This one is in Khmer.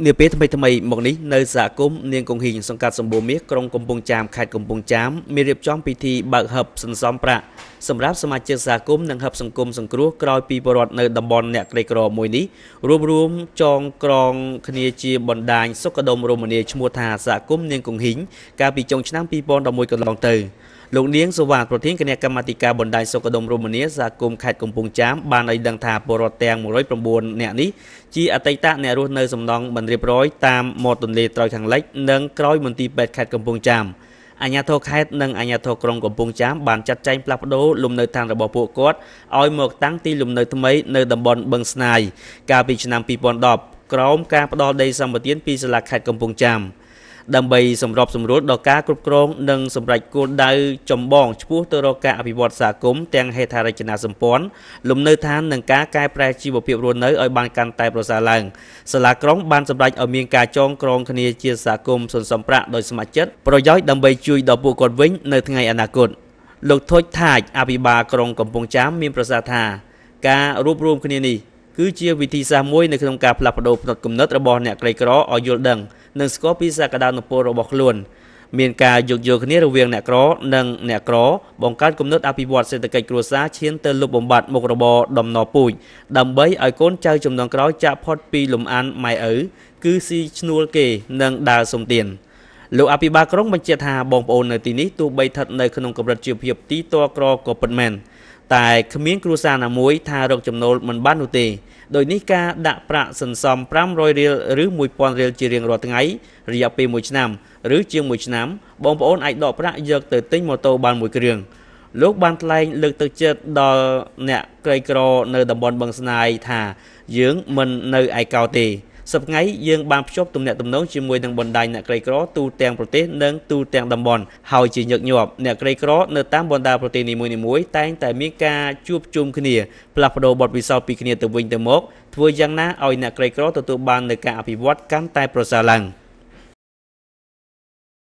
នាពេលថ្មីថ្មីមកនេះនៅសហគមន៍នាងកង្ហីងសង្កាត់សម្បូរមាសក្រុងកំពង់ចាមខេត្តកំពង់ចាមមានរៀបចំពិធីបើកហឹបសន្សំប្រាក់សម្រាប់សមាជិកសហគមន៍និងហឹបសង្គមសង្គ្រោះក្រោយពីពលរដ្ឋនៅតំបន់អ្នកក្រីក្រមួយនេះរួមរួមចងក្រងគ្នាជាបណ្ដាញសុខដុមរមនាឈ្មោះថាសហគមន៍នាងកង្ហីងកាលពីចុងឆ្នាំ2011កន្លងទៅ។លោកនាងសុវណ្ណប្រធានគណៈកម្មាធិការបណ្ដាញសុខដុមរមនាសាគមខេត្តកំពង់ចាមបានឲ្យដឹងថាពលរដ្ឋទាំង109នាក់នេះជាអតីតអ្នករស់នៅសំណង់មិនរៀបរយតាមមាត់ទន្លេត្រោយខាងលិចនិងក្រោយមន្ទីរពេទ្យខេត្តកំពង់ចាមអាជ្ញាធរខេត្តនិងអាជ្ញាធរក្រុងកំពង់ចាមបានចាត់ចែងផ្លាស់ប្ដូរលំនៅឋានរបស់ពួកគាត់ឲ្យ មកតាំងទីលំនៅថ្មីនៅតំបន់បឹងស្នាយកាលពីឆ្នាំ2010ក្រោមការផ្ដល់ដីសម្បទានពីសាលាខេត្តកំពង់ចាម។ដើម្បីសម្របសម្រួលដល់ការគ្រប់គ្រងនិងសម្រេចគោលដៅចម្បងឆ្ពោះទៅរកការអភិវឌ្ឍសហគមន៍ទាំងហេដ្ឋារចនាសម្ព័ន្ធលំនៅឋាននិងការកែប្រែជីវភាពរស់នៅឲ្យបានកាន់តែប្រសើរឡើងសាលាក្រុងបានសម្រេចឲ្យមានការចងក្រងគ្នាជាសហគមន៍សន្សំប្រាក់ដោយស្ម័គ្រចិត្តប្រយោជន៍ដើម្បីជួយដល់ពួកគាត់វិញនៅថ្ងៃអនាគតលោកថុចថាចអភិបាលក្រុងកំពង់ចាមមាន ប្រសាសន៍ថា ការរួបរวมគ្នានេះគឺជាវិធីសាស្ត្រមួយនៅក្នុងការផ្លាស់ប្ដូរផ្នត់គំនិតរបស់អ្នកក្រីក្រឲ្យយល់ដឹងនិងស្គាល់ពីសក្តានុពលរបស់ខ្លួនមានការយោគយល់គ្នារវាងអ្នកក្រនិងអ្នកក្របង្កើតគំនិតអភិវឌ្ឍសេដ្ឋកិច្ចគ្រួសារឈានទៅលុបបំបាត់មុខរបរដំណពូជដើម្បីឲ្យកូនចៅចំនួនក្រោយចាក់ផុតពីលំអានម៉ែឪគឺស៊ីឈ្នួលគេនិងដើរសំទៀនលោកអភិបាលក្រុងបញ្ជាក់ថាបងប្អូននៅទីនេះទោះបីស្ថិតនៅក្នុងកម្រិតជីវភាពទីតក្រក៏ពិតមែនតែគ្មានគ្រួសារណាមួយថារកចំណូលមិនបាននោះទេដោយនេះការដាក់ប្រាក់សន្សំ500រៀលឬ1000រៀលជារៀងរាល់ថ្ងៃរយៈពេល1ឆ្នាំឬជាង1ឆ្នាំបងប្អូនអាចដកប្រាក់យកទៅទិញម៉ូតូបានមួយគ្រឿងលោកបានថ្លែងលើកទឹកចិត្តដល់អ្នកក្រីក្រនៅតំបន់បឹងស្នាយថា យើងមិននៅឯកោទេសប្ងៃយើងបានភ្ជាប់ទំនាក់ទំនងជាមួយនឹងបណ្ដាញអ្នកក្រីក្រទូទាំងប្រទេសនិងទូទាំងតំបន់ហើយជាញឹកញាប់អ្នកក្រីក្រនៅតាមបណ្ដាប្រទេសនីមួយៗតែងតែមានការជួបជុំគ្នាផ្លាស់ប្ដូរបទពិសោធន៍ពីគ្នាទៅវិញទៅមកធ្វើយ៉ាងណាឲ្យអ្នកក្រីក្រទទួលបាននូវការអភិវឌ្ឍកាន់តែប្រសើរឡើង។